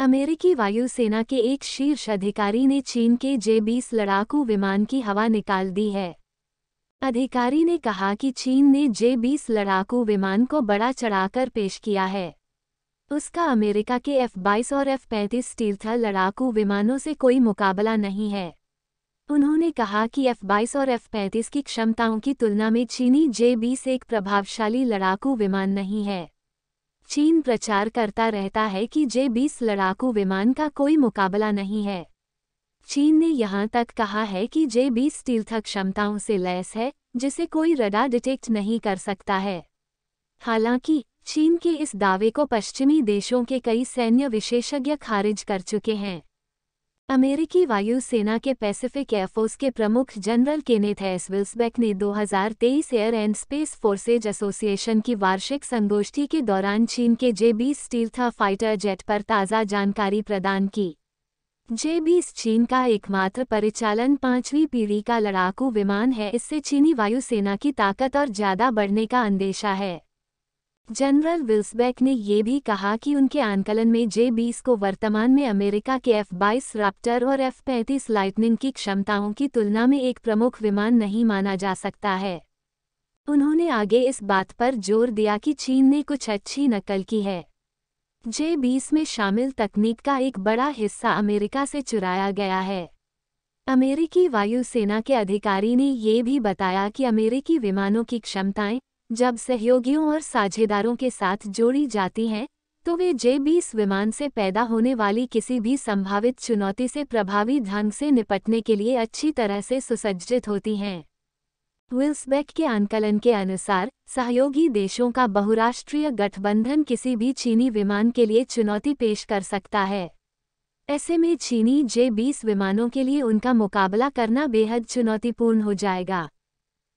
अमेरिकी वायुसेना के एक शीर्ष अधिकारी ने चीन के जे बीस लड़ाकू विमान की हवा निकाल दी है अधिकारी ने कहा कि चीन ने जे बीस लड़ाकू विमान को बड़ा चढ़ाकर पेश किया है उसका अमेरिका के एफ बाईस और एफ पैंतीस तीर्थल लड़ाकू विमानों से कोई मुकाबला नहीं है उन्होंने कहा कि एफ बाईस और एफ पैंतीस की क्षमताओं की तुलना में चीनी जे बीस एक प्रभावशाली लड़ाकू विमान नहीं है चीन प्रचार करता रहता है कि जे बीस लड़ाकू विमान का कोई मुकाबला नहीं है चीन ने यहाँ तक कहा है कि जे बीस तीर्थक क्षमताओं से लैस है जिसे कोई रडा डिटेक्ट नहीं कर सकता है हालांकि चीन के इस दावे को पश्चिमी देशों के कई सैन्य विशेषज्ञ खारिज कर चुके हैं अमेरिकी वायुसेना के पैसिफिक एयरफोर्स के प्रमुख जनरल केनेथ एस विल्सबेक ने 2023 air and space forces association की वार्षिक संगोष्ठी के दौरान चीन के जे बीस स्टीर्था फाइटर जेट पर ताज़ा जानकारी प्रदान की जे बीस चीन का एकमात्र परिचालन पांचवी पीढ़ी का लड़ाकू विमान है इससे चीनी वायुसेना की ताकत और ज़्यादा बढ़ने का अंदेशा है जनरल विल्सबैक ने यह भी कहा कि उनके आंकलन में जे बीस को वर्तमान में अमेरिका के एफ बाईस राप्टर और एफ पैंतीस लाइटनिंग की क्षमताओं की तुलना में एक प्रमुख विमान नहीं माना जा सकता है उन्होंने आगे इस बात पर जोर दिया कि चीन ने कुछ अच्छी नकल की है जे बीस में शामिल तकनीक का एक बड़ा हिस्सा अमेरिका से चुराया गया है अमेरिकी वायुसेना के अधिकारी ने यह भी बताया कि अमेरिकी विमानों की क्षमताएं जब सहयोगियों और साझेदारों के साथ जोड़ी जाती हैं तो वे जे बीस विमान से पैदा होने वाली किसी भी संभावित चुनौती से प्रभावी ढंग से निपटने के लिए अच्छी तरह से सुसज्जित होती हैं विल्सबेक के आंकलन के अनुसार सहयोगी देशों का बहुराष्ट्रीय गठबंधन किसी भी चीनी विमान के लिए चुनौती पेश कर सकता है ऐसे में चीनी जे बीस विमानों के लिए उनका मुकाबला करना बेहद चुनौतीपूर्ण हो जाएगा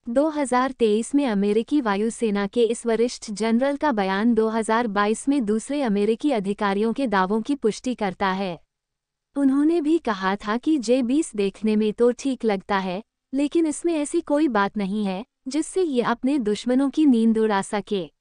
2023 में अमेरिकी वायुसेना के इस वरिष्ठ जनरल का बयान 2022 में दूसरे अमेरिकी अधिकारियों के दावों की पुष्टि करता है उन्होंने भी कहा था कि जे बीस देखने में तो ठीक लगता है लेकिन इसमें ऐसी कोई बात नहीं है जिससे ये अपने दुश्मनों की नींद उड़ा सके